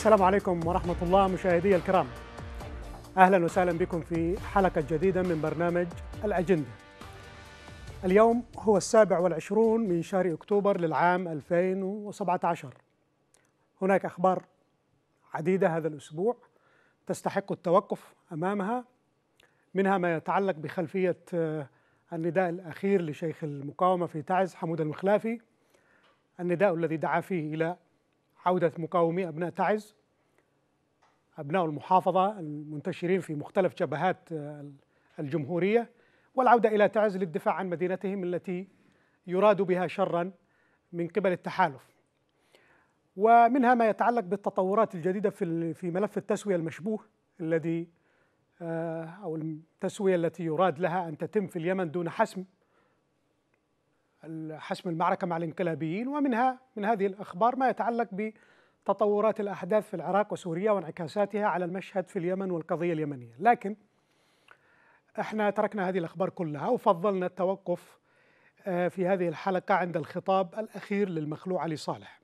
السلام عليكم ورحمة الله مشاهدي الكرام أهلا وسهلا بكم في حلقة جديدة من برنامج الأجندة اليوم هو السابع والعشرون من شهر أكتوبر للعام 2017 هناك أخبار عديدة هذا الأسبوع تستحق التوقف أمامها منها ما يتعلق بخلفية آه، النداء الأخير لشيخ المقاومة في تعز حمود المخلافي النداء الذي دعا فيه إلى عودة مقاومي أبناء تعز أبناء المحافظة المنتشرين في مختلف جبهات آه، الجمهورية والعودة إلى تعز للدفاع عن مدينتهم التي يراد بها شرا من قبل التحالف ومنها ما يتعلق بالتطورات الجديدة في في ملف التسوية المشبوه الذي آه، أو التسوية التي يراد لها أن تتم في اليمن دون حسم حسم المعركة مع الانقلابيين ومنها من هذه الأخبار ما يتعلق بتطورات الأحداث في العراق وسوريا وانعكاساتها على المشهد في اليمن والقضية اليمنية لكن احنا تركنا هذه الأخبار كلها وفضلنا التوقف آه، في هذه الحلقة عند الخطاب الأخير للمخلوع علي صالح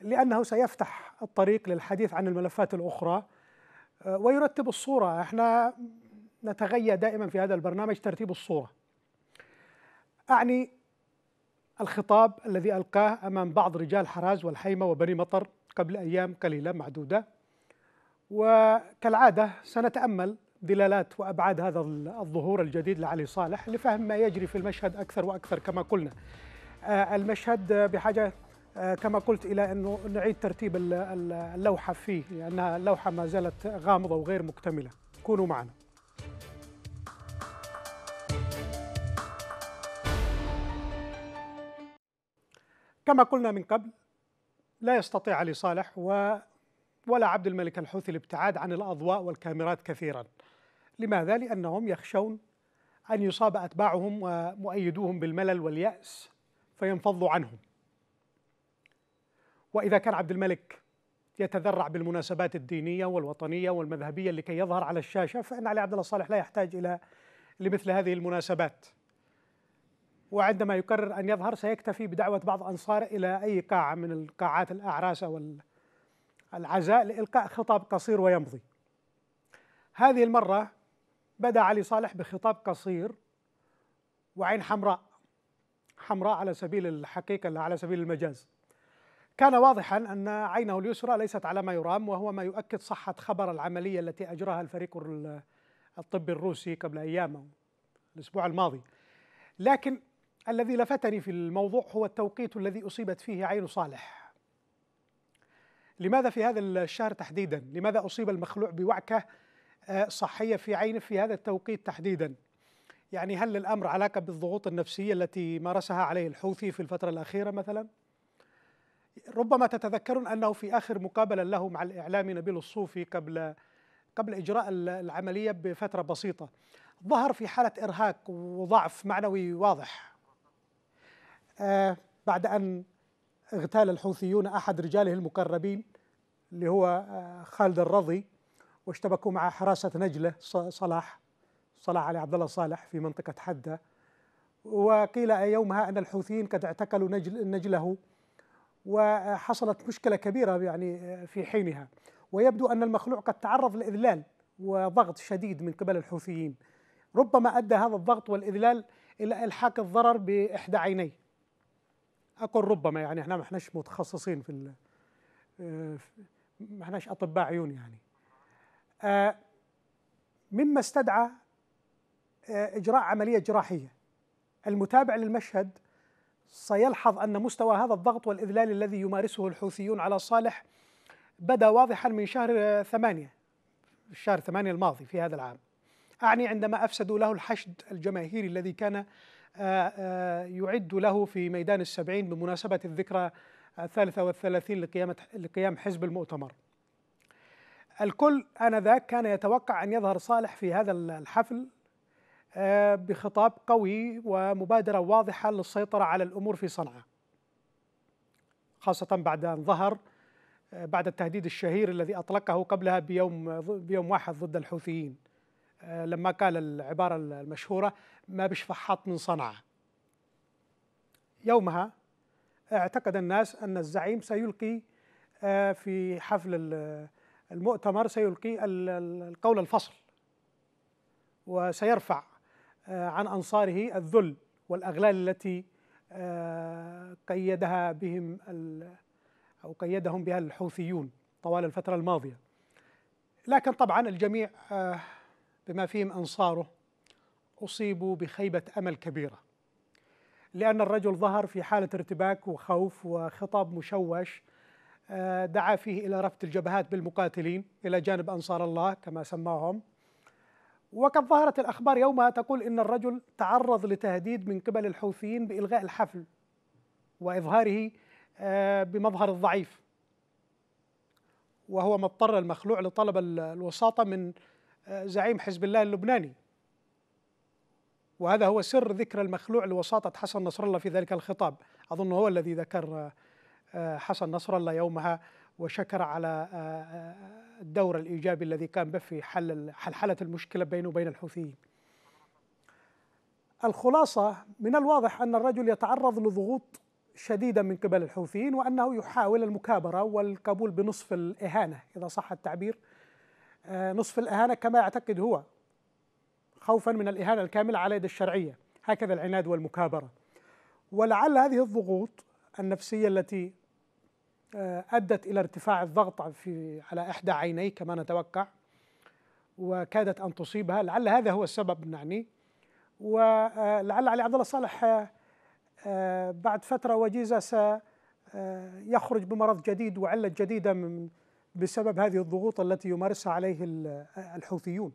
لأنه سيفتح الطريق للحديث عن الملفات الأخرى آه، ويرتب الصورة احنا نتغيى دائما في هذا البرنامج ترتيب الصورة أعني الخطاب الذي ألقاه أمام بعض رجال حراز والحيمة وبني مطر قبل أيام قليلة معدودة وكالعادة سنتأمل دلالات وأبعاد هذا الظهور الجديد لعلي صالح لفهم ما يجري في المشهد أكثر وأكثر كما قلنا آه، المشهد بحاجة آه، كما قلت إلى أنه نعيد ترتيب اللوحة فيه لأنها اللوحة ما زالت غامضة وغير مكتملة كونوا معنا كما قلنا من قبل لا يستطيع علي صالح و ولا عبد الملك الحوثي الابتعاد عن الأضواء والكاميرات كثيرا لماذا؟ لأنهم يخشون أن يصاب أتباعهم ومؤيدوهم بالملل واليأس فينفضوا عنهم وإذا كان عبد الملك يتذرع بالمناسبات الدينية والوطنية والمذهبية لكي يظهر على الشاشة فإن علي عبد الله صالح لا يحتاج إلى لمثل هذه المناسبات وعندما يقرر أن يظهر سيكتفي بدعوة بعض أنصاره إلى أي قاعة من القاعات الأعراس أو العزاء لإلقاء خطاب قصير ويمضي هذه المرة بدأ علي صالح بخطاب قصير وعين حمراء حمراء على سبيل الحقيقة لا على سبيل المجاز كان واضحا أن عينه اليسرى ليست على ما يرام وهو ما يؤكد صحة خبر العملية التي أجراها الفريق الطبي الروسي قبل أيام الأسبوع الماضي لكن الذي لفتني في الموضوع هو التوقيت الذي أصيبت فيه عين صالح لماذا في هذا الشهر تحديدا لماذا أصيب المخلوع بوعكة آه، صحية في عينه في هذا التوقيت تحديدا يعني هل الأمر علاقة بالضغوط النفسية التي مارسها عليه الحوثي في الفترة الأخيرة مثلا ربما تتذكرون أنه في آخر مقابلة له مع الإعلامي نبيل الصوفي قبل قبل إجراء العملية بفترة بسيطة ظهر في حالة إرهاق وضعف معنوي واضح آه، بعد أن اغتال الحوثيون أحد رجاله المقربين اللي هو آه، خالد الرضي واشتبكوا مع حراسة نجلة صلاح صلاح علي عبد الله صالح في منطقة حدة وقيل يومها أن الحوثيين قد اعتقلوا نجل نجله وحصلت مشكلة كبيرة يعني آه، في حينها ويبدو أن المخلوع قد تعرض لإذلال وضغط شديد من قبل الحوثيين ربما أدى هذا الضغط والإذلال إلى إلحاق الضرر بإحدى عينيه اقول ربما يعني احنا ما احناش متخصصين في آه، ما احناش اطباء عيون يعني آه، مما استدعى آه، اجراء عمليه جراحيه المتابع للمشهد سيلحظ ان مستوى هذا الضغط والاذلال الذي يمارسه الحوثيون على صالح بدا واضحا من شهر ثمانية شهر ثمانية الماضي في هذا العام أعني عندما أفسدوا له الحشد الجماهيري الذي كان آه، آه، يعد له في ميدان السبعين بمناسبة الذكرى الثالثة والثلاثين لقيامة لقيام حزب المؤتمر الكل آنذاك كان يتوقع أن يظهر صالح في هذا الحفل آه، بخطاب قوي ومبادرة واضحة للسيطرة على الأمور في صنعاء خاصة بعد أن ظهر بعد التهديد الشهير الذي أطلقه قبلها بيوم بيوم واحد ضد الحوثيين آه، لما قال العبارة المشهورة ما بش حط من صنعاء يومها اعتقد الناس أن الزعيم سيلقي آه، في حفل المؤتمر سيلقي القول الفصل وسيرفع آه، عن أنصاره الذل والأغلال التي قيدها بهم أو قيدهم بها الحوثيون طوال الفترة الماضية لكن طبعا الجميع بما فيهم أنصاره أصيبوا بخيبة أمل كبيرة لأن الرجل ظهر في حالة ارتباك وخوف وخطاب مشوش آه، دعا فيه إلى ربط الجبهات بالمقاتلين إلى جانب أنصار الله كما سماهم وقد ظهرت الأخبار يومها تقول إن الرجل تعرض لتهديد من قبل الحوثيين بإلغاء الحفل وإظهاره آه، بمظهر الضعيف وهو مضطر المخلوع لطلب الوساطة من زعيم حزب الله اللبناني وهذا هو سر ذكر المخلوع لوساطة حسن نصر الله في ذلك الخطاب أظن هو الذي ذكر آه، آه، حسن نصر الله يومها وشكر على آه، الدور الإيجابي الذي كان به في حل حلحلة المشكلة بينه وبين الحوثيين الخلاصة من الواضح أن الرجل يتعرض لضغوط شديدة من قبل الحوثيين وأنه يحاول المكابرة والقبول بنصف الإهانة إذا صح التعبير آه، نصف الإهانة كما يعتقد هو خوفا من الإهانة الكاملة على يد الشرعية هكذا العناد والمكابرة ولعل هذه الضغوط النفسية التي آه، أدت إلى ارتفاع الضغط في على إحدى عينيه كما نتوقع وكادت أن تصيبها لعل هذا هو السبب نعني ولعل علي عبد الله صالح آه، بعد فترة وجيزة سيخرج بمرض جديد وعلة جديدة من بسبب هذه الضغوط التي يمارسها عليه الحوثيون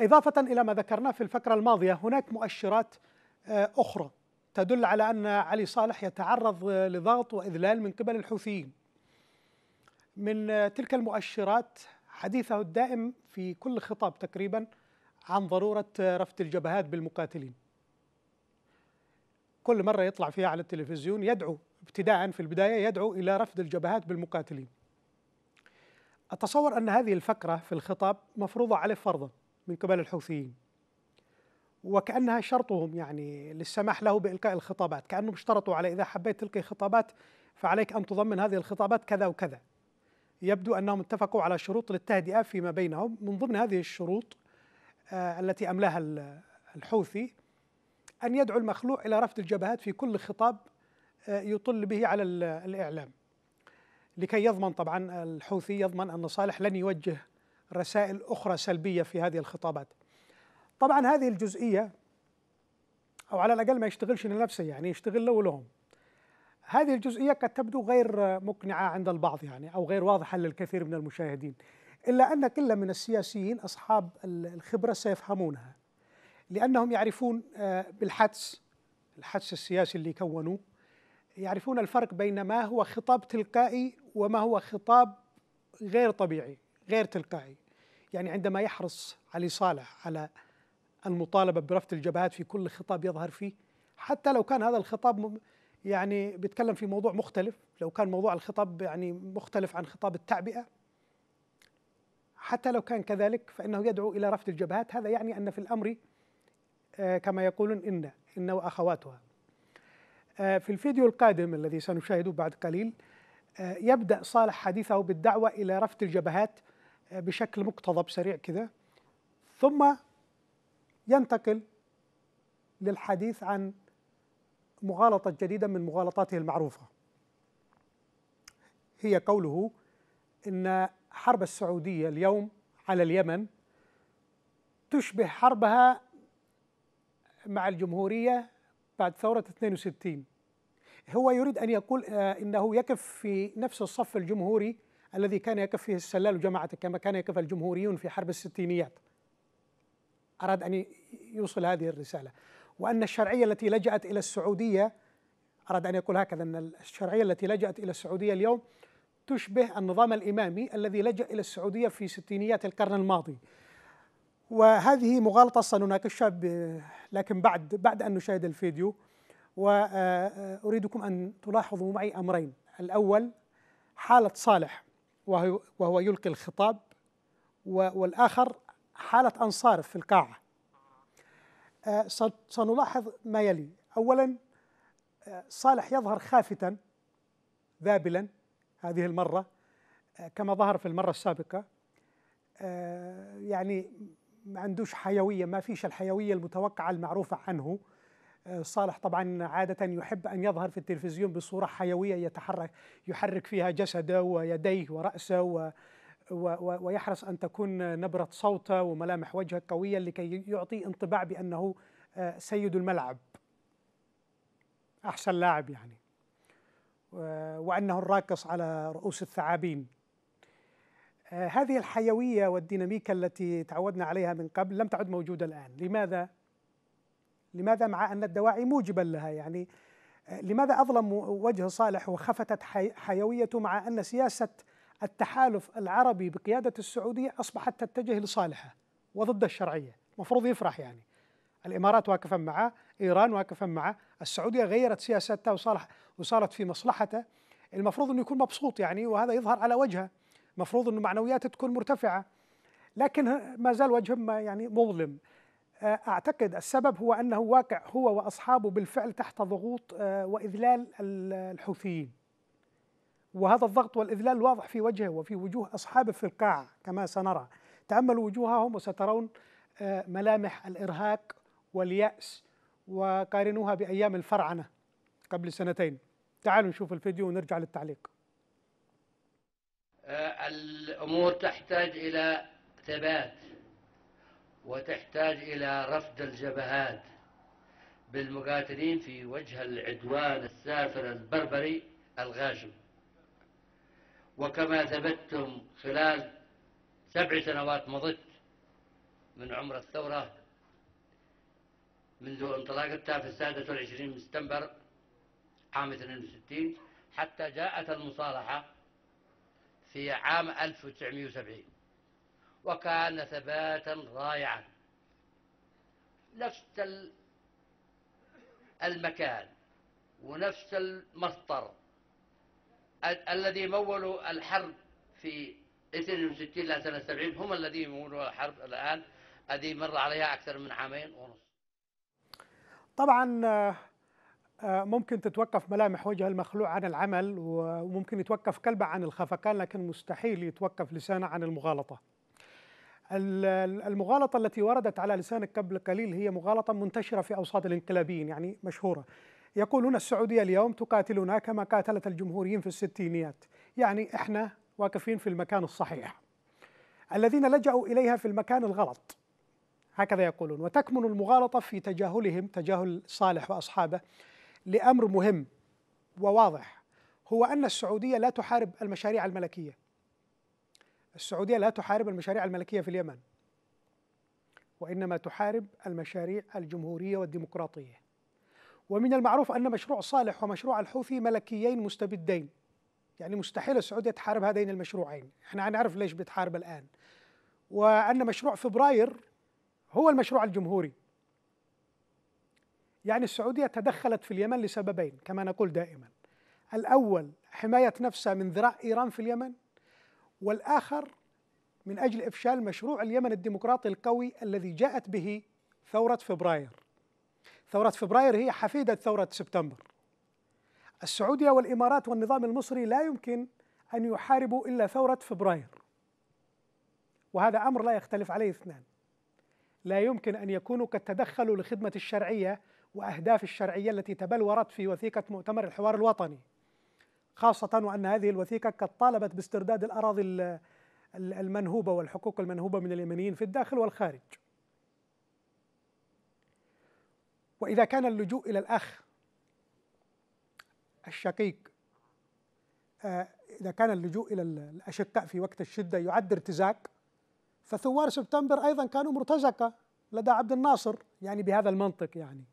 إضافة إلى ما ذكرناه في الفقرة الماضية هناك مؤشرات آه، أخرى تدل على أن علي صالح يتعرض آه، لضغط وإذلال من قبل الحوثيين من آه، تلك المؤشرات حديثه الدائم في كل خطاب تقريبا عن ضرورة رفت الجبهات بالمقاتلين كل مرة يطلع فيها على التلفزيون يدعو ابتداء في البداية يدعو إلى رفض الجبهات بالمقاتلين أتصور أن هذه الفكرة في الخطاب مفروضة عليه فرضا من قبل الحوثيين وكأنها شرطهم يعني للسماح له بإلقاء الخطابات كأنهم اشترطوا على إذا حبيت تلقي خطابات فعليك أن تضمن هذه الخطابات كذا وكذا يبدو أنهم اتفقوا على شروط للتهدئة فيما بينهم من ضمن هذه الشروط آه، التي أملاها الحوثي أن يدعو المخلوع إلى رفض الجبهات في كل خطاب آه، يطل به على الإعلام لكي يضمن طبعا الحوثي يضمن أن صالح لن يوجه رسائل أخرى سلبية في هذه الخطابات طبعا هذه الجزئية أو على الأقل ما يشتغلش لنفسه يعني يشتغل له ولهم هذه الجزئية قد تبدو غير مقنعة عند البعض يعني أو غير واضحة للكثير من المشاهدين إلا أن كل من السياسيين أصحاب الخبرة سيفهمونها لأنهم يعرفون آه، بالحدس الحدس السياسي اللي كونوه يعرفون الفرق بين ما هو خطاب تلقائي وما هو خطاب غير طبيعي غير تلقائي يعني عندما يحرص علي صالح على المطالبة برفض الجبهات في كل خطاب يظهر فيه حتى لو كان هذا الخطاب يعني بيتكلم في موضوع مختلف لو كان موضوع الخطاب يعني مختلف عن خطاب التعبئة حتى لو كان كذلك فإنه يدعو إلى رفض الجبهات هذا يعني أن في الأمر آه، كما يقولون إن إن وأخواتها آه، في الفيديو القادم الذي سنشاهده بعد قليل آه، يبدأ صالح حديثه بالدعوة إلى رفض الجبهات بشكل مقتضب سريع كده ثم ينتقل للحديث عن مغالطة جديدة من مغالطاته المعروفة هي قوله إن حرب السعودية اليوم على اليمن تشبه حربها مع الجمهورية بعد ثورة 62 هو يريد أن يقول آه، إنه يقف في نفس الصف الجمهوري الذي كان يقف فيه السلال وجماعته كما كان يقف الجمهوريون في حرب الستينيات أراد أن يوصل هذه الرسالة وأن الشرعية التي لجأت إلى السعودية أراد أن يقول هكذا أن الشرعية التي لجأت إلى السعودية اليوم تشبه النظام الإمامي الذي لجأ إلى السعودية في ستينيات القرن الماضي وهذه مغالطة سنناقشها لكن بعد بعد أن نشاهد الفيديو وأريدكم آه، آه، أن تلاحظوا معي أمرين الأول حالة صالح وهو, وهو يلقي الخطاب والآخر حالة أنصارف في القاعة آه، سنلاحظ ما يلي أولا صالح يظهر خافتا ذابلا هذه المرة كما ظهر في المرة السابقة يعني ما عندوش حيويه ما فيش الحيويه المتوقعه المعروفه عنه آه، صالح طبعا عادة يحب أن يظهر في التلفزيون بصورة حيوية يتحرك يحرك فيها جسده ويديه ورأسه و و ويحرص أن تكون نبرة صوته وملامح وجهه قوية لكي يعطي انطباع بأنه آه، سيد الملعب أحسن لاعب يعني وأنه الراقص على رؤوس الثعابين آه، هذه الحيوية والديناميكا التي تعودنا عليها من قبل لم تعد موجودة الآن لماذا؟ لماذا مع أن الدواعي موجبا لها يعني آه، لماذا أظلم وجه صالح وخفتت حيويته مع أن سياسة التحالف العربي بقيادة السعودية أصبحت تتجه لصالحه وضد الشرعية المفروض يفرح يعني الإمارات واقفة معه إيران واقفة معه السعودية غيرت سياستها وصالح وصارت في مصلحته المفروض أنه يكون مبسوط يعني وهذا يظهر على وجهه مفروض انه معنوياته تكون مرتفعه لكن ما زال وجههم يعني مظلم آه، اعتقد السبب هو انه واقع هو واصحابه بالفعل تحت ضغوط آه، واذلال الحوثيين وهذا الضغط والاذلال واضح في وجهه وفي وجوه اصحابه في القاعه كما سنرى تاملوا وجوههم وسترون آه، ملامح الارهاق والياس وقارنوها بايام الفرعنه قبل سنتين تعالوا نشوف الفيديو ونرجع للتعليق آه، الأمور تحتاج إلى ثبات وتحتاج إلى رفض الجبهات بالمقاتلين في وجه العدوان السافر البربري الغاشم وكما ثبتتم خلال سبع سنوات مضت من عمر الثورة منذ انطلاقتها في السادس والعشرين من سبتمبر عام 62 حتى جاءت المصالحة في عام 1970 وكان ثباتا رائعا نفس المكان ونفس المصدر ال الذي مولوا الحرب في 62 إلى 70 هم الذين يمولوا الحرب الآن هذه مر عليها أكثر من عامين ونص طبعا آه، ممكن تتوقف ملامح وجه المخلوع عن العمل وممكن يتوقف كلبه عن الخفقان لكن مستحيل يتوقف لسانه عن المغالطة المغالطة التي وردت على لسانك قبل قليل هي مغالطة منتشرة في أوساط الانقلابيين يعني مشهورة يقولون السعودية اليوم تقاتلنا كما قاتلت الجمهوريين في الستينيات يعني إحنا واقفين في المكان الصحيح الذين لجأوا إليها في المكان الغلط هكذا يقولون وتكمن المغالطة في تجاهلهم تجاهل صالح وأصحابه لامر مهم وواضح هو ان السعوديه لا تحارب المشاريع الملكيه. السعوديه لا تحارب المشاريع الملكيه في اليمن. وانما تحارب المشاريع الجمهوريه والديمقراطيه. ومن المعروف ان مشروع صالح ومشروع الحوثي ملكيين مستبدين. يعني مستحيل السعوديه تحارب هذين المشروعين، احنا نعرف ليش بتحارب الان. وان مشروع فبراير هو المشروع الجمهوري يعني السعودية تدخلت في اليمن لسببين كما نقول دائما الأول حماية نفسها من ذراع إيران في اليمن والآخر من أجل إفشال مشروع اليمن الديمقراطي القوي الذي جاءت به ثورة فبراير ثورة فبراير هي حفيدة ثورة سبتمبر السعودية والإمارات والنظام المصري لا يمكن أن يحاربوا إلا ثورة فبراير وهذا أمر لا يختلف عليه اثنان لا يمكن أن يكونوا قد تدخلوا لخدمة الشرعية وأهداف الشرعية التي تبلورت في وثيقة مؤتمر الحوار الوطني خاصة وأن هذه الوثيقة قد طالبت باسترداد الأراضي المنهوبة والحقوق المنهوبة من اليمنيين في الداخل والخارج وإذا كان اللجوء إلى الأخ الشقيق آه، إذا كان اللجوء إلى الأشقاء في وقت الشدة يعد ارتزاق فثوار سبتمبر أيضا كانوا مرتزقة لدى عبد الناصر يعني بهذا المنطق يعني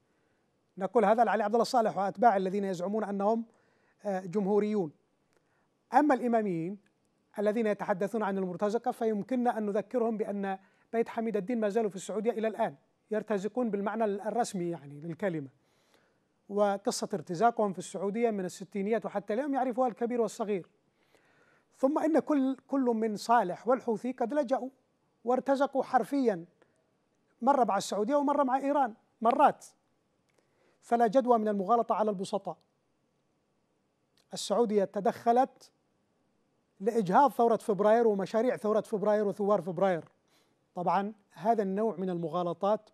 نقول هذا لعلي عبد الله صالح واتباعه الذين يزعمون انهم آه، جمهوريون اما الاماميين الذين يتحدثون عن المرتزقه فيمكننا ان نذكرهم بان بيت حميد الدين ما زالوا في السعوديه الى الان يرتزقون بالمعنى الرسمي يعني للكلمه وقصه ارتزاقهم في السعوديه من الستينيات وحتى اليوم يعرفها الكبير والصغير ثم ان كل كل من صالح والحوثي قد لجأوا وارتزقوا حرفيا مره مع السعوديه ومره مع ايران مرات فلا جدوى من المغالطة على البسطاء السعودية تدخلت لإجهاض ثورة فبراير ومشاريع ثورة فبراير وثوار فبراير طبعا هذا النوع من المغالطات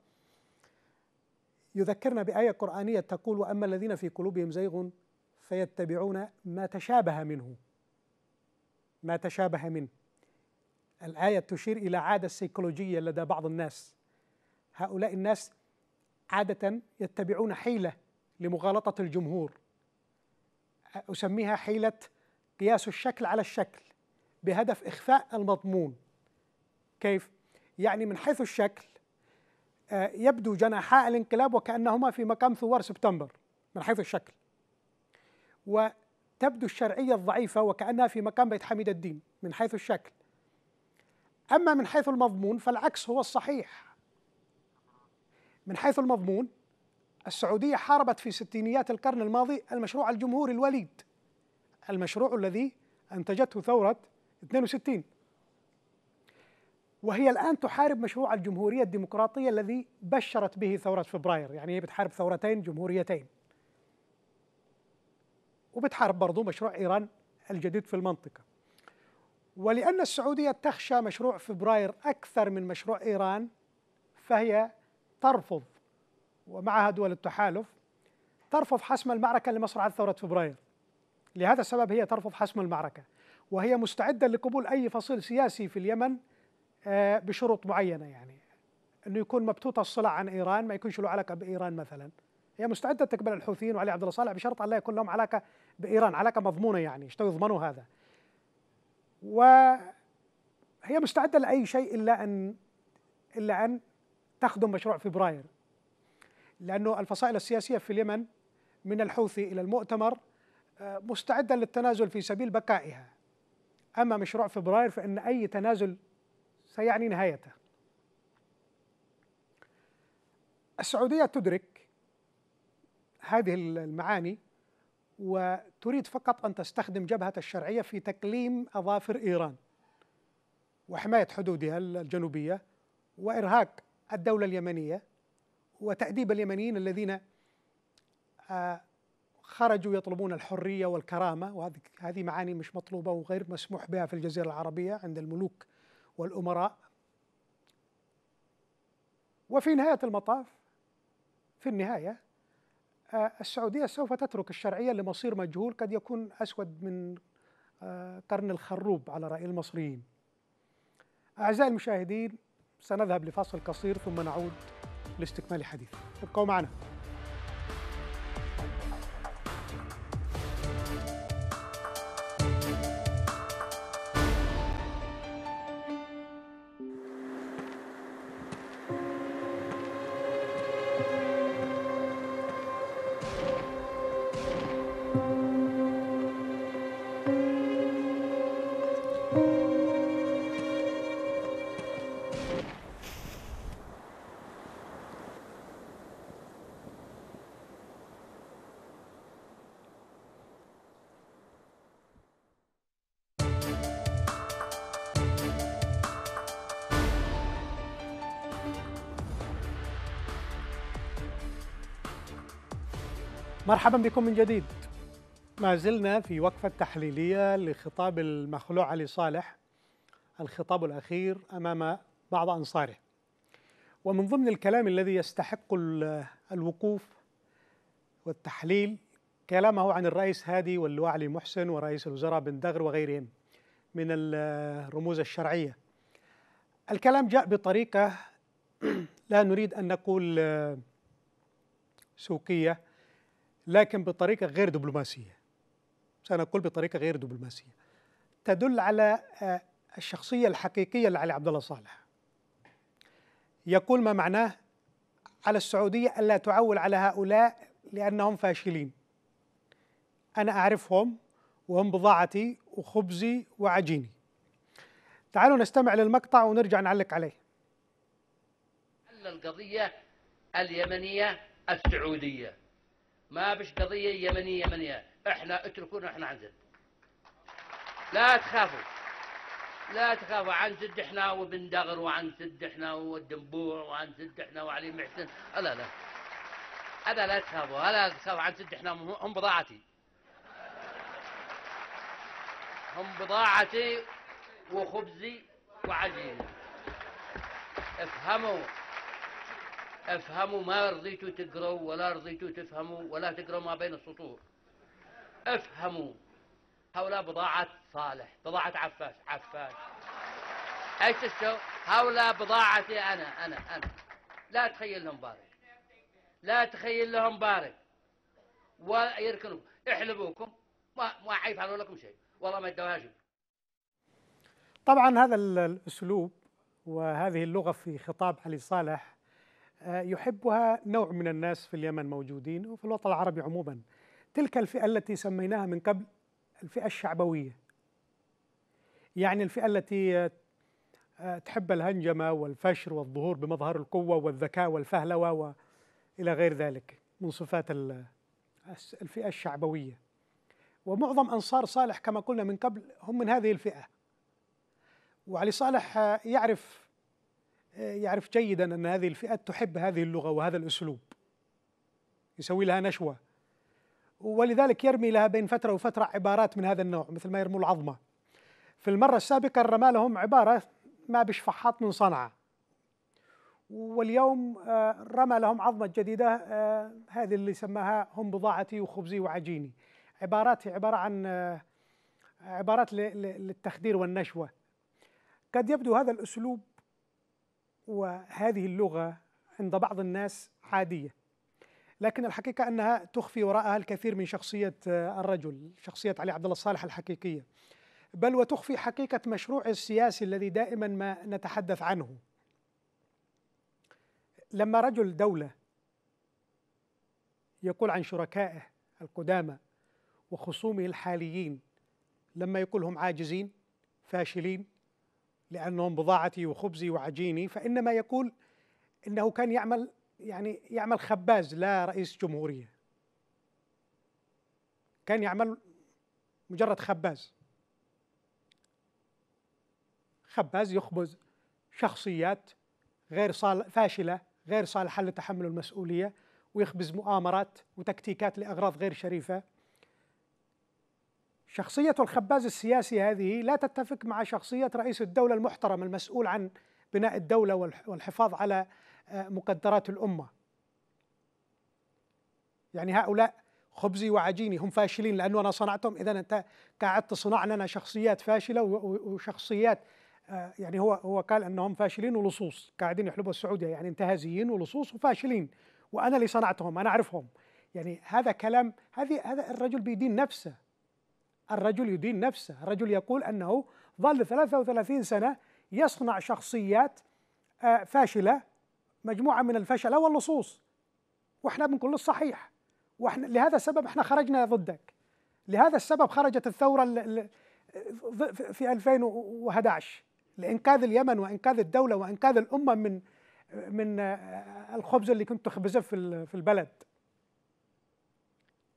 يذكرنا بآية قرآنية تقول وأما الذين في قلوبهم زيغ فيتبعون ما تشابه منه ما تشابه منه الآية تشير إلى عادة سيكولوجية لدى بعض الناس هؤلاء الناس عادة يتبعون حيلة لمغالطة الجمهور أسميها حيلة قياس الشكل على الشكل بهدف إخفاء المضمون كيف؟ يعني من حيث الشكل آه، يبدو جناحا الانقلاب وكأنهما في مقام ثوار سبتمبر من حيث الشكل وتبدو الشرعية الضعيفة وكأنها في مقام بيت حميد الدين من حيث الشكل أما من حيث المضمون فالعكس هو الصحيح من حيث المضمون السعودية حاربت في ستينيات القرن الماضي المشروع الجمهوري الوليد المشروع الذي أنتجته ثورة 62 وهي الآن تحارب مشروع الجمهورية الديمقراطية الذي بشرت به ثورة فبراير يعني هي بتحارب ثورتين جمهوريتين وبتحارب برضو مشروع إيران الجديد في المنطقة ولأن السعودية تخشى مشروع فبراير أكثر من مشروع إيران فهي ترفض ومعها دول التحالف ترفض حسم المعركة لمصرعة ثورة فبراير لهذا السبب هي ترفض حسم المعركة وهي مستعدة لقبول أي فصيل سياسي في اليمن آه، بشروط معينة يعني أنه يكون مبتوت الصلع عن إيران ما يكونش له علاقة بإيران مثلا هي مستعدة تقبل الحوثيين وعلي عبد الله صالح بشرط أن لا يكون لهم علاقة بإيران علاقة مضمونة يعني اشتوا يضمنوا هذا وهي مستعدة لأي شيء إلا أن إلا أن تخدم مشروع فبراير لأنه الفصائل السياسية في اليمن من الحوثي إلى المؤتمر آه، مستعدة للتنازل في سبيل بقائها أما مشروع فبراير فإن أي تنازل سيعني نهايته السعودية تدرك هذه المعاني وتريد فقط أن تستخدم جبهة الشرعية في تقليم أظافر إيران وحماية حدودها الجنوبية وإرهاق الدولة اليمنية وتأديب اليمنيين الذين آه، خرجوا يطلبون الحرية والكرامة وهذه معاني مش مطلوبة وغير مسموح بها في الجزيرة العربية عند الملوك والأمراء وفي نهاية المطاف في النهاية آه، السعودية سوف تترك الشرعية لمصير مجهول قد يكون أسود من آه، قرن الخروب على رأي المصريين أعزائي المشاهدين سنذهب لفاصل قصير ثم نعود لاستكمال حديثنا ابقوا معنا مرحبا بكم من جديد ما زلنا في وقفة تحليلية لخطاب المخلوع علي صالح الخطاب الأخير أمام بعض أنصاره ومن ضمن الكلام الذي يستحق الوقوف والتحليل كلامه عن الرئيس هادي واللواء علي محسن ورئيس الوزراء بن دغر وغيرهم من الرموز الشرعية الكلام جاء بطريقة لا نريد أن نقول سوقية لكن بطريقة غير دبلوماسية سنقول بطريقة غير دبلوماسية تدل على آه، الشخصية الحقيقية لعلي عبد الله صالح يقول ما معناه على السعودية ألا تعول على هؤلاء لأنهم فاشلين أنا أعرفهم وهم بضاعتي وخبزي وعجيني تعالوا نستمع للمقطع ونرجع نعلق عليه القضية اليمنية السعودية ما بش قضية يمنية يمنية احنا اتركونا احنا عن زد لا تخافوا لا تخافوا عن زد احنا وبن دغر وعن زد احنا والدنبوع وعن زد احنا وعلي محسن لا لا هذا لا تخافوا هلا تخافوا عن زد احنا هم بضاعتي هم بضاعتي وخبزي وعجيني افهموا افهموا ما رضيتوا تقروا ولا رضيتوا تفهموا ولا تقروا ما بين السطور افهموا هؤلاء بضاعة صالح بضاعة عفاش عفاش ايش تسوي؟ هؤلاء بضاعتي انا انا انا لا تخيل لهم بارك لا تخيل لهم بارك ويركنوا احلبوكم ما ما يفعلوا لكم شيء والله ما يدوهاش طبعا هذا الاسلوب وهذه اللغه في خطاب علي صالح آه، يحبها نوع من الناس في اليمن موجودين وفي الوطن العربي عموما تلك الفئة التي سميناها من قبل الفئة الشعبوية يعني الفئة التي آه، آه، تحب الهنجمة والفشر والظهور بمظهر القوة والذكاء والفهلوة وإلى غير ذلك من صفات الفئة الشعبوية ومعظم أنصار صالح كما قلنا من قبل هم من هذه الفئة وعلي صالح يعرف يعرف جيدا أن هذه الفئة تحب هذه اللغة وهذا الأسلوب يسوي لها نشوة ولذلك يرمي لها بين فترة وفترة عبارات من هذا النوع مثل ما يرموا العظمة في المرة السابقة رمى لهم عبارة ما بش فحاط من صنعة واليوم آه، رمى لهم عظمة جديدة آه، هذه اللي سماها هم بضاعتي وخبزي وعجيني عبارات عبارة عن آه، عبارات للتخدير والنشوة قد يبدو هذا الأسلوب وهذه اللغة عند بعض الناس عادية لكن الحقيقة أنها تخفي وراءها الكثير من شخصية آه، الرجل شخصية علي عبد الله الصالح الحقيقية بل وتخفي حقيقة مشروع السياسي الذي دائما ما نتحدث عنه لما رجل دولة يقول عن شركائه القدامى وخصومه الحاليين لما يقولهم عاجزين فاشلين لأنهم بضاعتي وخبزي وعجيني فإنما يقول إنه كان يعمل يعني يعمل خباز لا رئيس جمهورية كان يعمل مجرد خباز خباز يخبز شخصيات غير صال فاشلة غير صالحة لتحمل المسؤولية ويخبز مؤامرات وتكتيكات لأغراض غير شريفة شخصية الخباز السياسي هذه لا تتفق مع شخصية رئيس الدولة المحترم المسؤول عن بناء الدولة والحفاظ على آه، مقدرات الأمة يعني هؤلاء خبزي وعجيني هم فاشلين لأنه أنا صنعتهم إذا أنت قاعد تصنع لنا شخصيات فاشلة وشخصيات آه، يعني هو هو قال أنهم فاشلين ولصوص قاعدين يحلبوا السعودية يعني انتهازيين ولصوص وفاشلين وأنا اللي صنعتهم أنا أعرفهم يعني هذا كلام هذه هذا الرجل بيدين نفسه الرجل يدين نفسه الرجل يقول أنه ظل 33 سنة يصنع شخصيات آه، فاشلة مجموعة من الفشلة واللصوص وإحنا بنقول الصحيح وإحنا لهذا السبب إحنا خرجنا ضدك لهذا السبب خرجت الثورة في 2011 لإنقاذ اليمن وإنقاذ الدولة وإنقاذ الأمة من من آه، الخبز اللي كنت تخبزه في البلد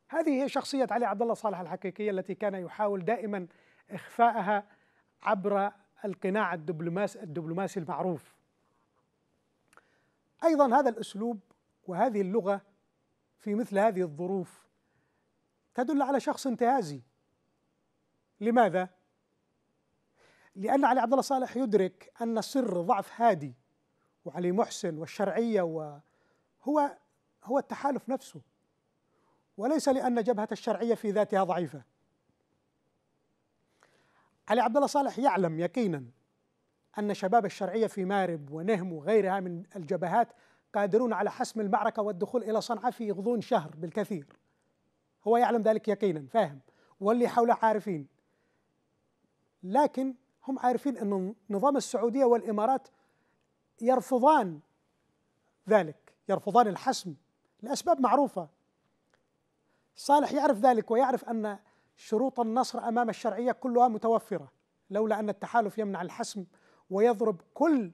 هذه هي شخصية علي عبد الله صالح الحقيقية التي كان يحاول دائما إخفاءها عبر القناع الدبلوماسي, المعروف أيضا هذا الأسلوب وهذه اللغة في مثل هذه الظروف تدل على شخص انتهازي لماذا؟ لأن علي عبد الله صالح يدرك أن سر ضعف هادي وعلي محسن والشرعية هو هو التحالف نفسه وليس لأن جبهة الشرعية في ذاتها ضعيفة علي عبد الله صالح يعلم يقينا أن شباب الشرعية في مارب ونهم وغيرها من الجبهات قادرون على حسم المعركة والدخول إلى صنعاء في غضون شهر بالكثير هو يعلم ذلك يقينا فاهم واللي حوله عارفين لكن هم عارفين أن نظام السعودية والإمارات يرفضان ذلك يرفضان الحسم لأسباب معروفة صالح يعرف ذلك ويعرف أن شروط النصر أمام الشرعية كلها متوفرة لولا أن التحالف يمنع الحسم ويضرب كل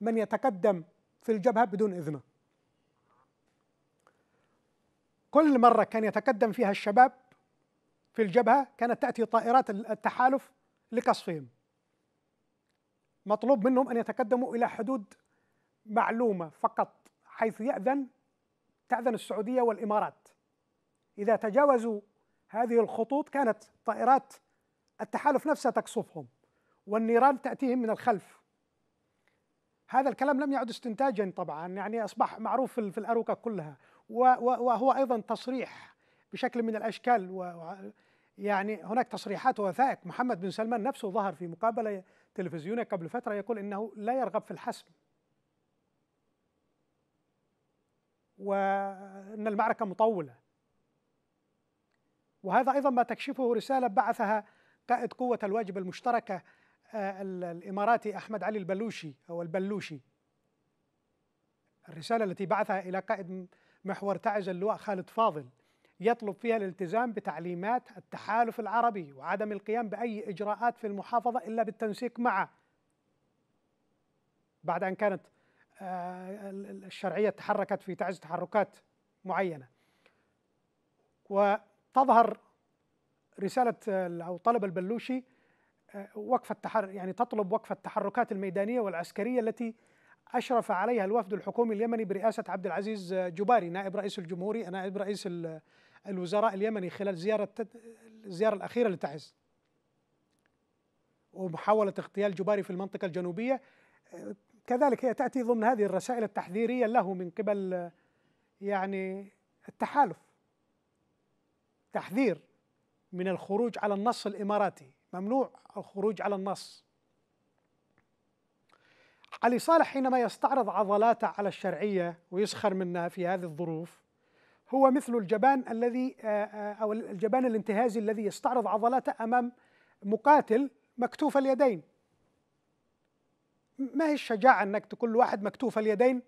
من يتقدم في الجبهة بدون إذنه كل مرة كان يتقدم فيها الشباب في الجبهة كانت تأتي طائرات التحالف لقصفهم مطلوب منهم أن يتقدموا إلى حدود معلومة فقط حيث يأذن تأذن السعودية والإمارات إذا تجاوزوا هذه الخطوط كانت طائرات التحالف نفسها تقصفهم والنيران تأتيهم من الخلف هذا الكلام لم يعد استنتاجا طبعا يعني أصبح معروف في الأروقة كلها وهو أيضا تصريح بشكل من الأشكال و يعني هناك تصريحات ووثائق محمد بن سلمان نفسه ظهر في مقابلة تلفزيونية قبل فترة يقول إنه لا يرغب في الحسم وأن المعركة مطولة وهذا أيضا ما تكشفه رسالة بعثها قائد قوة الواجب المشتركة آه، الإماراتي أحمد علي البلوشي أو البلوشي الرسالة التي بعثها إلى قائد محور تعز اللواء خالد فاضل يطلب فيها الالتزام بتعليمات التحالف العربي وعدم القيام بأي إجراءات في المحافظة إلا بالتنسيق معه بعد أن كانت آه، الشرعية تحركت في تعز تحركات معينة و تظهر رسالة أو طلب البلوشي آه، وقف التحر يعني تطلب وقف التحركات الميدانية والعسكرية التي أشرف عليها الوفد الحكومي اليمني برئاسة عبد العزيز جباري نائب رئيس الجمهوري نائب رئيس الوزراء اليمني خلال زيارة الزيارة الأخيرة لتعز ومحاولة اغتيال جباري في المنطقة الجنوبية آه، كذلك هي تأتي ضمن هذه الرسائل التحذيرية له من قبل آه، يعني التحالف تحذير من الخروج على النص الاماراتي ممنوع الخروج على النص علي صالح حينما يستعرض عضلاته على الشرعيه ويسخر منها في هذه الظروف هو مثل الجبان الذي آه، آه، او الجبان الانتهازي الذي يستعرض عضلاته امام مقاتل مكتوف اليدين ما هي الشجاعه انك تقول واحد مكتوف اليدين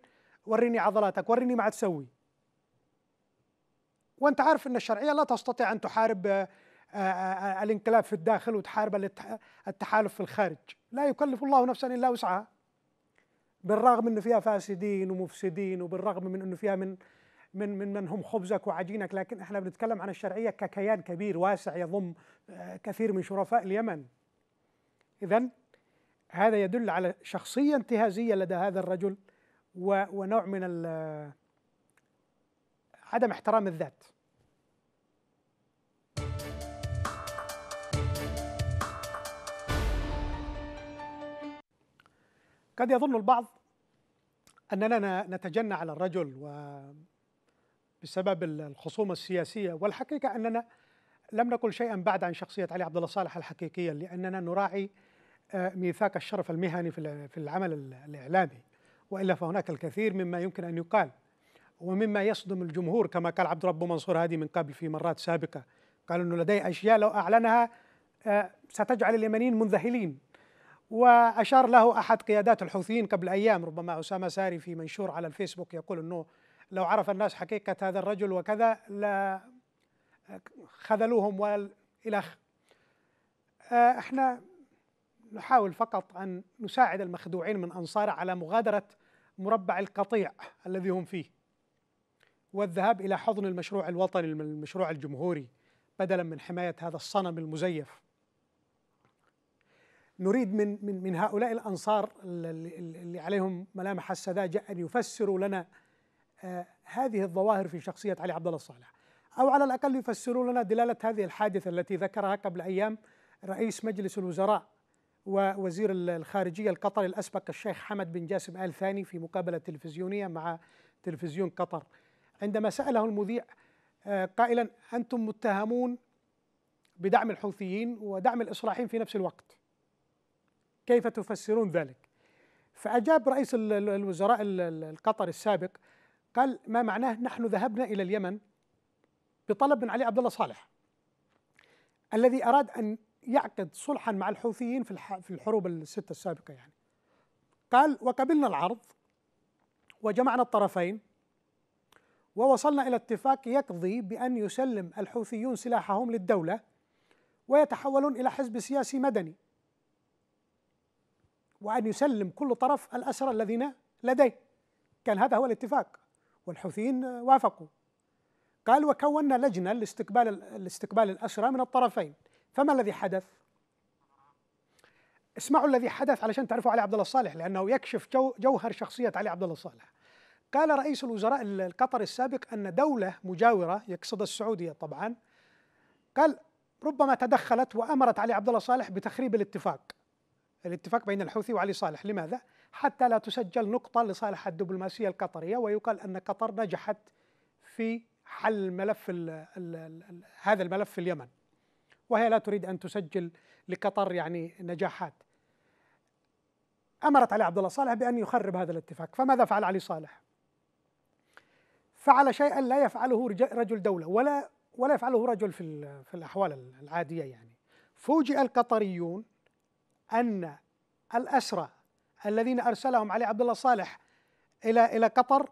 وريني عضلاتك وريني ما تسوي وانت عارف ان الشرعيه لا تستطيع ان تحارب آه، آه، آه، الانقلاب في الداخل وتحارب التحالف في الخارج لا يكلف الله نفسا الا وسعها بالرغم انه فيها فاسدين ومفسدين وبالرغم من انه فيها من من من من هم خبزك وعجينك لكن احنا بنتكلم عن الشرعيه ككيان كبير واسع يضم كثير من شرفاء اليمن اذا هذا يدل على شخصيه انتهازيه لدى هذا الرجل ونوع من عدم احترام الذات قد يظن البعض أننا نتجنى على الرجل و بسبب الخصومة السياسية والحقيقة أننا لم نقل شيئا بعد عن شخصية علي عبد الله صالح الحقيقية لأننا نراعي آه، ميثاق الشرف المهني في العمل الإعلامي وإلا فهناك الكثير مما يمكن أن يقال ومما يصدم الجمهور كما قال عبد رب منصور هادي من قبل في مرات سابقة قال أنه لديه أشياء لو أعلنها آه، ستجعل اليمنيين منذهلين وأشار له أحد قيادات الحوثيين قبل أيام ربما أسامة ساري في منشور على الفيسبوك يقول أنه لو عرف الناس حقيقة هذا الرجل وكذا لا خذلوهم والى آه، احنا نحاول فقط ان نساعد المخدوعين من انصاره على مغادره مربع القطيع الذي هم فيه والذهاب إلى حضن المشروع الوطني المشروع الجمهوري بدلا من حماية هذا الصنم المزيف نريد من, من, من هؤلاء الأنصار اللي عليهم ملامح السذاجة أن يفسروا لنا آه، هذه الظواهر في شخصية علي عبد الله الصالح أو على الأقل يفسروا لنا دلالة هذه الحادثة التي ذكرها قبل أيام رئيس مجلس الوزراء ووزير الخارجية القطري الأسبق الشيخ حمد بن جاسم آل ثاني في مقابلة تلفزيونية مع تلفزيون قطر عندما سأله المذيع آه، قائلا أنتم متهمون بدعم الحوثيين ودعم الإصلاحين في نفس الوقت كيف تفسرون ذلك فأجاب رئيس الوزراء القطري السابق قال ما معناه نحن ذهبنا إلى اليمن بطلب من علي عبد الله صالح الذي أراد أن يعقد صلحا مع الحوثيين في الحروب الستة السابقة يعني قال وقبلنا العرض وجمعنا الطرفين ووصلنا إلى اتفاق يقضي بأن يسلم الحوثيون سلاحهم للدولة ويتحولون إلى حزب سياسي مدني وأن يسلم كل طرف الأسرى الذين لديه كان هذا هو الاتفاق والحوثيين وافقوا قال وكونا لجنة لاستقبال لاستقبال الأسرى من الطرفين فما الذي حدث؟ اسمعوا الذي حدث علشان تعرفوا علي عبد الله الصالح لأنه يكشف جوهر شخصية علي عبد الله الصالح قال رئيس الوزراء القطري السابق أن دولة مجاورة يقصد السعودية طبعا قال ربما تدخلت وأمرت علي عبد الله صالح بتخريب الاتفاق الاتفاق بين الحوثي وعلي صالح لماذا؟ حتى لا تسجل نقطة لصالح الدبلوماسية القطرية ويقال أن قطر نجحت في حل ملف الـ الـ الـ هذا الملف في اليمن وهي لا تريد أن تسجل لقطر يعني نجاحات أمرت علي عبد الله صالح بأن يخرب هذا الاتفاق فماذا فعل علي صالح؟ فعل شيئا لا يفعله رجل دولة ولا ولا يفعله رجل في في الأحوال العادية يعني فوجئ القطريون أن الأسرى الذين أرسلهم علي عبد الله صالح إلى إلى قطر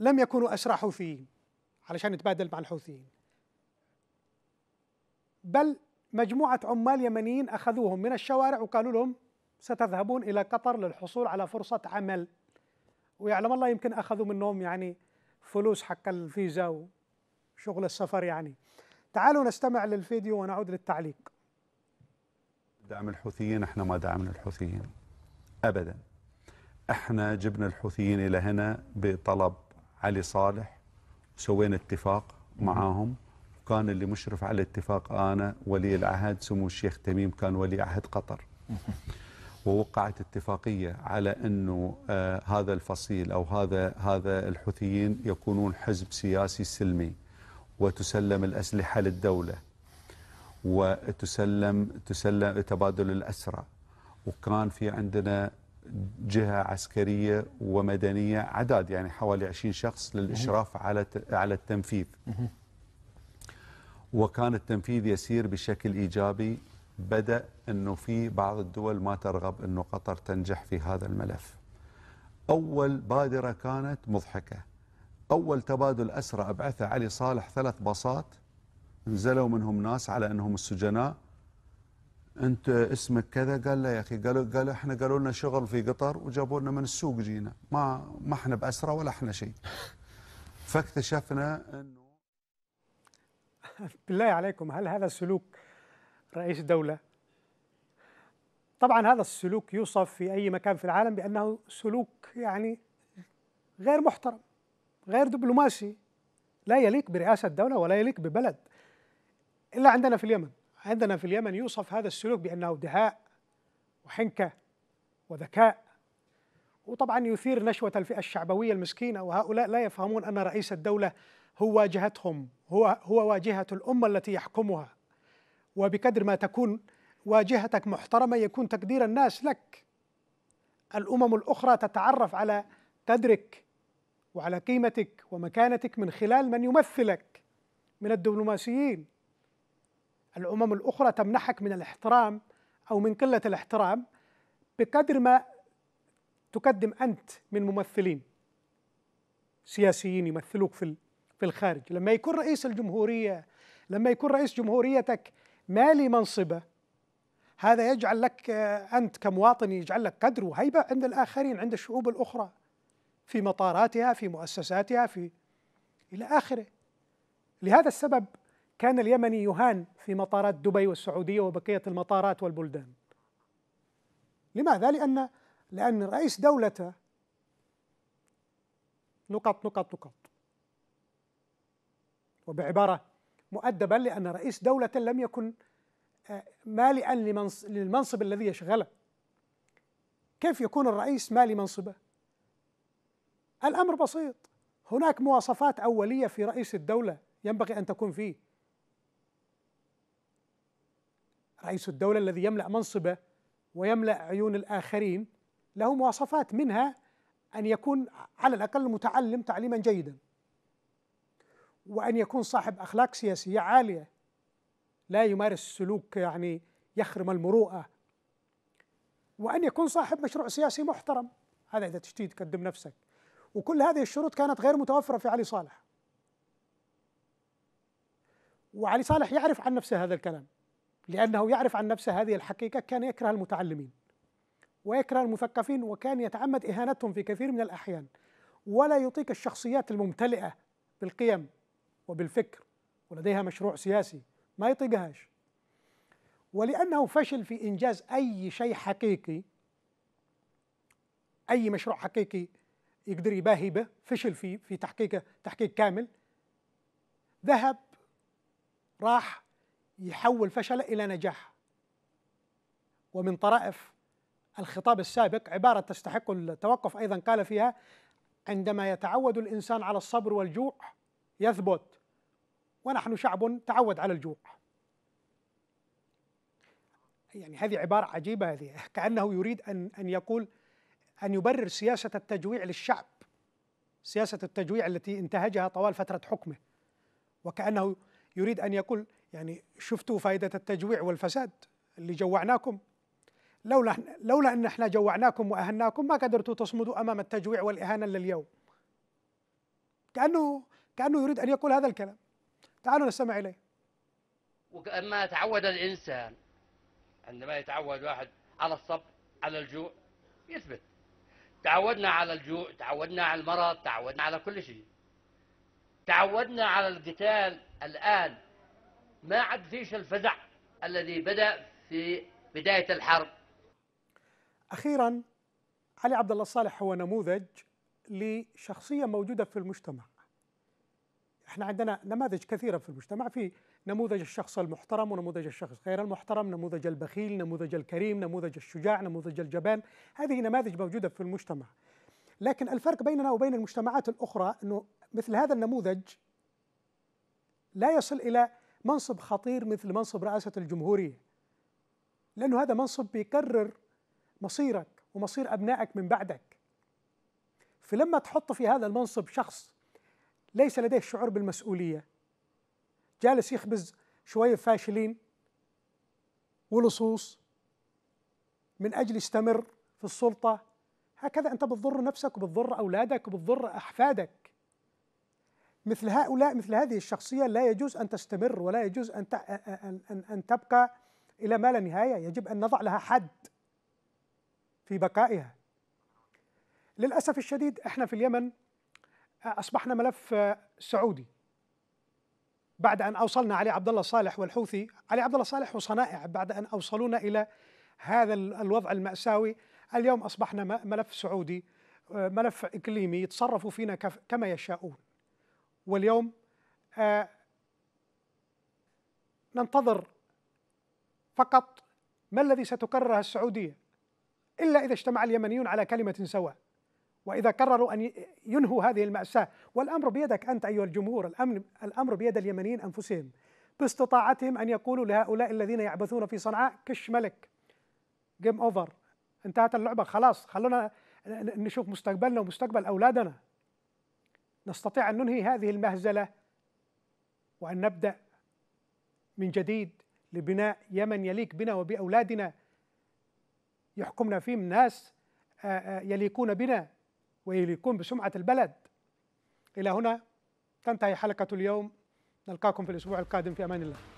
لم يكونوا أسرى حوثيين علشان يتبادل مع الحوثيين بل مجموعة عمال يمنيين أخذوهم من الشوارع وقالوا لهم ستذهبون إلى قطر للحصول على فرصة عمل ويعلم الله يمكن أخذوا منهم يعني فلوس حق الفيزا وشغل السفر يعني تعالوا نستمع للفيديو ونعود للتعليق دعم الحوثيين احنا ما دعمنا الحوثيين ابدا احنا جبنا الحوثيين الى هنا بطلب علي صالح وسوينا اتفاق معاهم وكان اللي مشرف على الاتفاق انا ولي العهد سمو الشيخ تميم كان ولي عهد قطر ووقعت اتفاقيه على انه آه، هذا الفصيل او هذا هذا الحوثيين يكونون حزب سياسي سلمي وتسلم الاسلحه للدوله وتسلم تسلم تبادل الاسرى وكان في عندنا جهه عسكريه ومدنيه عداد يعني حوالي 20 شخص للاشراف على على التنفيذ وكان التنفيذ يسير بشكل ايجابي بدأ أنه في بعض الدول ما ترغب أنه قطر تنجح في هذا الملف أول بادرة كانت مضحكة أول تبادل أسرى أبعثه علي صالح ثلاث باصات نزلوا منهم ناس على أنهم السجناء أنت اسمك كذا قال له يا أخي قالوا قالوا إحنا قالوا لنا شغل في قطر وجابوا لنا من السوق جينا ما ما إحنا بأسرى ولا إحنا شيء فاكتشفنا أنه بالله عليكم هل هذا سلوك رئيس دولة طبعا هذا السلوك يوصف في أي مكان في العالم بأنه سلوك يعني غير محترم غير دبلوماسي لا يليق برئاسة دولة ولا يليق ببلد إلا عندنا في اليمن عندنا في اليمن يوصف هذا السلوك بأنه دهاء وحنكة وذكاء وطبعا يثير نشوة الفئة الشعبوية المسكينة وهؤلاء لا يفهمون أن رئيس الدولة هو واجهتهم هو هو واجهة الأمة التي يحكمها وبقدر ما تكون واجهتك محترمة يكون تقدير الناس لك الأمم الأخرى تتعرف على قدرك وعلى قيمتك ومكانتك من خلال من يمثلك من الدبلوماسيين الأمم الأخرى تمنحك من الاحترام أو من قلة الاحترام بقدر ما تقدم أنت من ممثلين سياسيين يمثلوك في في الخارج لما يكون رئيس الجمهورية لما يكون رئيس جمهوريتك مالي منصبه هذا يجعل لك آه، انت كمواطن يجعل لك قدر وهيبه عند الاخرين عند الشعوب الاخرى في مطاراتها في مؤسساتها في الى اخره لهذا السبب كان اليمني يهان في مطارات دبي والسعوديه وبقيه المطارات والبلدان لماذا لان لان رئيس دولته نقط نقط نقط وبعباره مؤدبا لأن رئيس دولة لم يكن آه، مالئا للمنصب الذي يشغله كيف يكون الرئيس مالي منصبه الأمر بسيط هناك مواصفات أولية في رئيس الدولة ينبغي أن تكون فيه رئيس الدولة الذي يملأ منصبه ويملأ عيون الآخرين له مواصفات منها أن يكون على الأقل متعلم تعليما جيدا وأن يكون صاحب أخلاق سياسية عالية لا يمارس سلوك يعني يخرم المروءة وأن يكون صاحب مشروع سياسي محترم هذا إذا تشتي تقدم نفسك وكل هذه الشروط كانت غير متوفرة في علي صالح وعلي صالح يعرف عن نفسه هذا الكلام لأنه يعرف عن نفسه هذه الحقيقة كان يكره المتعلمين ويكره المثقفين وكان يتعمد إهانتهم في كثير من الأحيان ولا يطيق الشخصيات الممتلئة بالقيم وبالفكر ولديها مشروع سياسي ما يطيقهاش ولأنه فشل في إنجاز أي شيء حقيقي أي مشروع حقيقي يقدر يباهي به فشل في في تحقيقه تحقيق كامل ذهب راح يحول فشله إلى نجاح ومن طرائف الخطاب السابق عبارة تستحق التوقف أيضا قال فيها عندما يتعود الإنسان على الصبر والجوع يثبت ونحن شعب تعود على الجوع يعني هذه عبارة عجيبة هذه كأنه يريد أن أن يقول أن يبرر سياسة التجويع للشعب سياسة التجويع التي انتهجها طوال فترة حكمه وكأنه يريد أن يقول يعني شفتوا فائدة التجويع والفساد اللي جوعناكم لولا لولا أن احنا جوعناكم وأهناكم ما قدرتوا تصمدوا أمام التجويع والإهانة لليوم كأنه كأنه يريد أن يقول هذا الكلام تعالوا نستمع إليه وكأما تعود الإنسان عندما يتعود واحد على الصبر على الجوع يثبت تعودنا على الجوع تعودنا على المرض تعودنا على كل شيء تعودنا على القتال الآن ما عاد فيش الفزع الذي بدأ في بداية الحرب أخيرا علي عبد الله الصالح هو نموذج لشخصية موجودة في المجتمع احنا عندنا نماذج كثيره في المجتمع في نموذج الشخص المحترم ونموذج الشخص غير المحترم نموذج البخيل نموذج الكريم نموذج الشجاع نموذج الجبان هذه نماذج موجوده في المجتمع لكن الفرق بيننا وبين المجتمعات الاخرى انه مثل هذا النموذج لا يصل الى منصب خطير مثل منصب رئاسه الجمهوريه لانه هذا منصب بيقرر مصيرك ومصير ابنائك من بعدك فلما تحط في هذا المنصب شخص ليس لديه شعور بالمسؤوليه جالس يخبز شويه فاشلين ولصوص من اجل يستمر في السلطه هكذا انت بتضر نفسك وبتضر اولادك وبتضر احفادك مثل هؤلاء مثل هذه الشخصيه لا يجوز ان تستمر ولا يجوز ان ان ان تبقى الى ما لا نهايه يجب ان نضع لها حد في بقائها للاسف الشديد احنا في اليمن اصبحنا ملف سعودي بعد ان اوصلنا علي عبد الله صالح والحوثي علي عبد الله صالح وصنائع بعد ان اوصلونا الى هذا الوضع الماساوي اليوم اصبحنا ملف سعودي آه، ملف اقليمي يتصرفوا فينا كما يشاؤون واليوم آه، ننتظر فقط ما الذي ستكرره السعوديه الا اذا اجتمع اليمنيون على كلمه سواء واذا قرروا ان ينهوا هذه الماساه والامر بيدك انت ايها الجمهور الامن الامر بيد اليمنيين انفسهم باستطاعتهم ان يقولوا لهؤلاء الذين يعبثون في صنعاء كش ملك جيم اوفر انتهت اللعبه خلاص خلونا نشوف مستقبلنا ومستقبل اولادنا نستطيع ان ننهي هذه المهزله وان نبدا من جديد لبناء يمن يليق بنا وباولادنا يحكمنا فيه ناس يليقون بنا ويليكم بسمعة البلد إلى هنا تنتهي حلقة اليوم نلقاكم في الأسبوع القادم في أمان الله